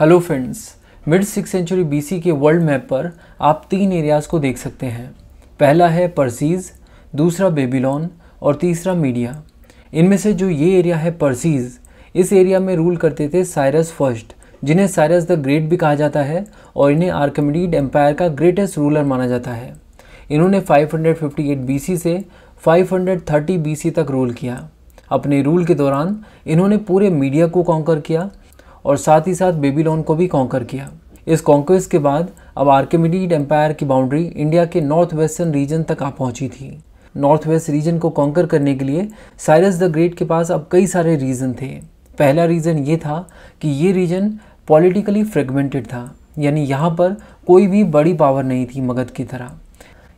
hello friends mid six century BC के world map पर आप तीन एरियाज़ को देख सकते हैं पहला है परसीज़ दूसरा बेबीलोन और तीसरा मीडिया इनमें से जो ये एरिया है परसीज़ इस एरिया में रूल करते थे साइरस फर्स्ट जिन्हें साइरस द ग्रेट भी कहा जाता है और इन्हें आर्कमिडीड एम्पायर का ग्रेटेस्ट रूलर माना जाता है इन्होंने 558 बीसी से 530 बीसी तक रूल किया अपने रूल के दौरान इन्होंने पूरे मीडिया को कॉन्कर किया और साथ ही साथ बेबीलोन को भी कॉन्कर किया इस कॉन्क्वेस्ट के बाद अब आर्केमिडीड एम्पायर की बाउंड्री इंडिया के नॉर्थ वेस्टर्न रीजन तक आ पहुंची थी नॉर्थ वेस्ट रीजन को कॉन्कर करने के लिए साइरस द ग्रेट के पास अब कई सारे रीज़न थे पहला रीज़न ये था कि ये रीजन पॉलिटिकली फ्रेगमेंटेड था यानी यहाँ पर कोई भी बड़ी पावर नहीं थी मगध की तरह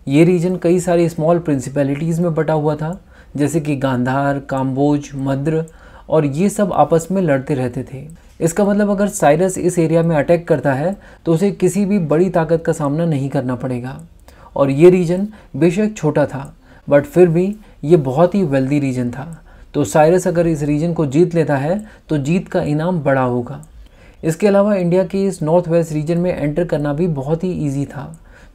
ये रीजन कई सारे स्मॉल प्रिंसिपैलिटीज़ में बटा हुआ था जैसे कि गांधार काम्बोज मद्र और ये सब आपस में लड़ते रहते थे इसका मतलब अगर साइरस इस एरिया में अटैक करता है तो उसे किसी भी बड़ी ताकत का सामना नहीं करना पड़ेगा और ये रीजन बेशक छोटा था बट फिर भी ये बहुत ही वेल्दी रीजन था तो साइरस अगर इस रीजन को जीत लेता है तो जीत का इनाम बड़ा होगा इसके अलावा इंडिया के इस नॉर्थ वेस्ट रीजन में एंटर करना भी बहुत ही ईजी था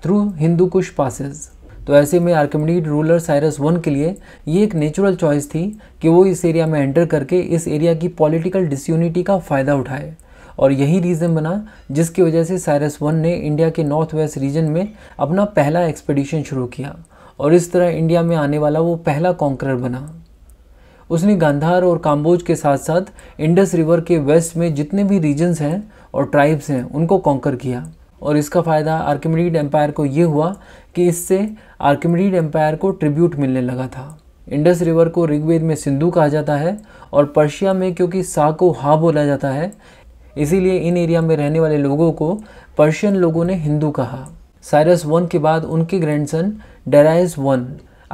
थ्रू हिंदू कुश पासिस तो ऐसे में आर्कमिडीड रूलर साइरस वन के लिए ये एक नेचुरल चॉइस थी कि वो इस एरिया में एंटर करके इस एरिया की पॉलिटिकल डिसयूनिटी का फ़ायदा उठाए और यही रीज़न बना जिसकी वजह से साइरस वन ने इंडिया के नॉर्थ वेस्ट रीजन में अपना पहला एक्सपेडिशन शुरू किया और इस तरह इंडिया में आने वाला वो पहला कॉन्करर बना उसने गांधार और काम्बोज के साथ साथ इंडस रिवर के वेस्ट में जितने भी रीजन्स हैं और ट्राइब्स हैं उनको कॉन्कर किया और इसका फ़ायदा आर्किमिडीड एम्पायर को ये हुआ कि इससे आर्किमिडीड एम्पायर को ट्रिब्यूट मिलने लगा था इंडस रिवर को ऋग्वेद में सिंधु कहा जाता है और पर्शिया में क्योंकि सा को हा बोला जाता है इसीलिए इन एरिया में रहने वाले लोगों को पर्शियन लोगों ने हिंदू कहा साइरस वन के बाद उनके grandson Darius one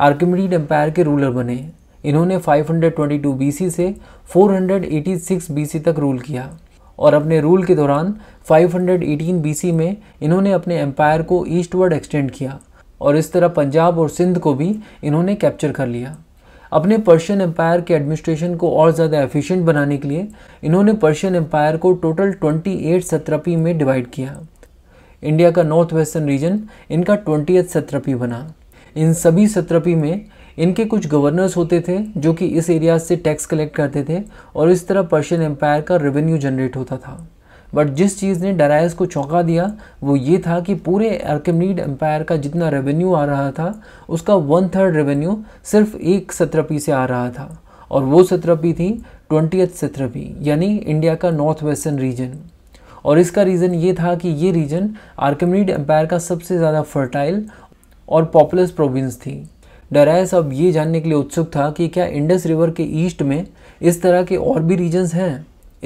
Achaemenid empire के रूलर बने इन्होंने 522 बीसी से 486 बीसी तक रूल किया और अपने रूल के दौरान 518 बीसी में इन्होंने अपने एम्पायर को ईस्टवर्ड एक्सटेंड किया और इस तरह पंजाब और सिंध को भी इन्होंने कैप्चर कर लिया अपने पर्शियन एम्पायर के एडमिनिस्ट्रेशन को और ज़्यादा एफिशिएंट बनाने के लिए इन्होंने पर्शियन एम्पायर को टोटल 28 सत्रपी में डिवाइड किया इंडिया का नॉर्थ वेस्टर्न रीजन इनका ट्वेंटी सत्रपी बना इन सभी सत्रपी में इनके कुछ गवर्नर्स होते थे जो कि इस एरिया से टैक्स कलेक्ट करते थे और इस तरह पर्शियन एम्पायर का रेवेन्यू जनरेट होता था बट जिस चीज़ ने डरायस को चौंका दिया वो ये था कि पूरे अर्कमनीड एम्पायर का जितना रेवेन्यू आ रहा था उसका वन थर्ड रेवेन्यू सिर्फ एक सत्रपी से आ रहा था और वो सत्रपी थी ट्वेंटी सत्रपी यानी इंडिया का नॉर्थ वेस्टर्न रीजन और इसका रीज़न ये था कि ये रीजन आर्कमनीड एम्पायर का सबसे ज़्यादा फर्टाइल और पॉपुलस प्रोविंस थी डरायस अब ये जानने के लिए उत्सुक था कि क्या इंडस रिवर के ईस्ट में इस तरह के और भी रीजन्स हैं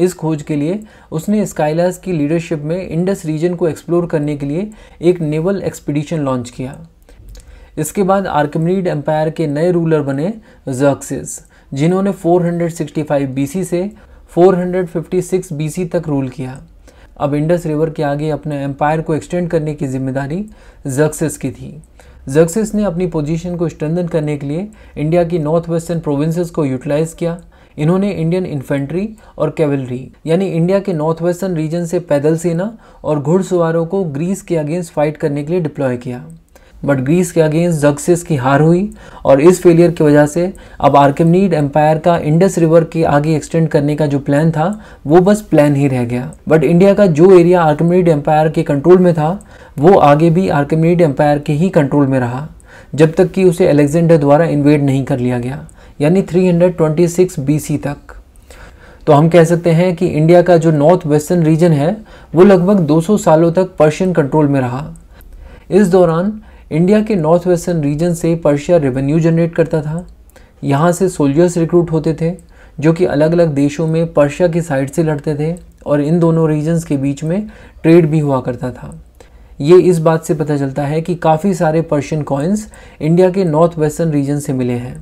इस खोज के लिए उसने स्काइलास की लीडरशिप में इंडस रीजन को एक्सप्लोर करने के लिए एक नेवल एक्सपीडिशन लॉन्च किया इसके बाद आर्कमरीड एम्पायर के नए रूलर बने जर्क्सिस जिन्होंने 465 बीसी से 456 बीसी तक रूल किया अब इंडस रिवर के आगे अपने एम्पायर को एक्सटेंड करने की जिम्मेदारी जर्क्सिस की थी जर्सिस ने अपनी पोजीशन को स्ट्रेंथन करने के लिए इंडिया की नॉर्थ वेस्टर्न प्रोविंसेस को यूटिलाइज किया इन्होंने इंडियन इन्फेंट्री और कैवलरी यानी इंडिया के नॉर्थ वेस्टर्न रीजन से पैदल सेना और घुड़सवारों को ग्रीस के अगेंस्ट फाइट करने के लिए डिप्लॉय किया बट ग्रीस के अगेंस्ट जक्सेस की हार हुई और इस फेलियर की वजह से अब आर्कमनीड एम्पायर का इंडस रिवर के आगे एक्सटेंड करने का जो प्लान था वो बस प्लान ही रह गया बट इंडिया का जो एरिया आर्कमनीड एम्पायर के कंट्रोल में था वो आगे भी आर्कमनीड एम्पायर के ही कंट्रोल में रहा जब तक कि उसे अलेक्जेंडर द्वारा इन्वेड नहीं कर लिया गया यानी 326 हंड्रेड तक तो हम कह सकते हैं कि इंडिया का जो नॉर्थ वेस्टर्न रीजन है वो लगभग 200 सालों तक पर्शियन कंट्रोल में रहा इस दौरान इंडिया के नॉर्थ वेस्टर्न रीजन से पर्शिया रेवेन्यू जनरेट करता था यहाँ से सोल्जर्स रिक्रूट होते थे जो कि अलग अलग देशों में पर्शिया की साइड से लड़ते थे और इन दोनों रीजन्स के बीच में ट्रेड भी हुआ करता था ये इस बात से पता चलता है कि काफ़ी सारे पर्शियन कॉइन्स इंडिया के नॉर्थ वेस्टर्न रीजन से मिले हैं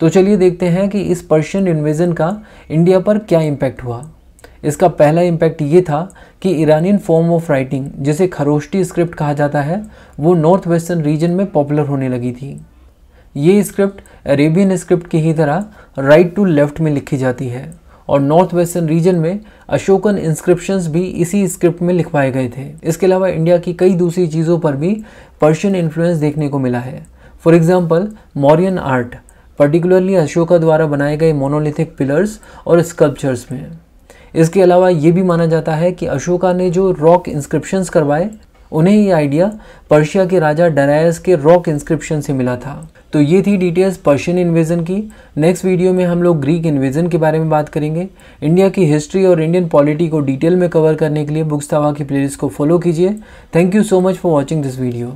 तो चलिए देखते हैं कि इस पर्शियन इन्वेजन का इंडिया पर क्या इम्पैक्ट हुआ इसका पहला इम्पैक्ट ये था कि ईरानियन फॉर्म ऑफ राइटिंग जिसे खरोष्टी स्क्रिप्ट कहा जाता है वो नॉर्थ वेस्टर्न रीजन में पॉपुलर होने लगी थी ये स्क्रिप्ट अरेबियन स्क्रिप्ट की ही तरह राइट टू लेफ्ट में लिखी जाती है और नॉर्थ वेस्टर्न रीजन में अशोकन इंस्क्रिप्शन भी इसी स्क्रिप्ट में लिखवाए गए थे इसके अलावा इंडिया की कई दूसरी चीज़ों पर भी पर्शियन इन्फ्लुएंस देखने को मिला है for example Mauryan art particularly Ashoka द्वारा बनाए गए मोनोलिथिक पिलर्स और स्कल्पचर्स में इसके अलावा ये भी माना जाता है कि अशोका ने जो रॉक इंस्क्रिप्शन करवाए उन्हें ये आइडिया पर्शिया के राजा डरायस के रॉक इंस्क्रिप्शन से मिला था तो ये थी डिटेल्स पर्शियन इन्वेजन की नेक्स्ट वीडियो में हम लोग ग्रीक इन्वेजन के बारे में बात करेंगे इंडिया की हिस्ट्री और इंडियन पॉलिटी को डिटेल में कवर करने के लिए बुक्स तवा की प्लेलिस्ट को फॉलो कीजिए thank you so much for watching this video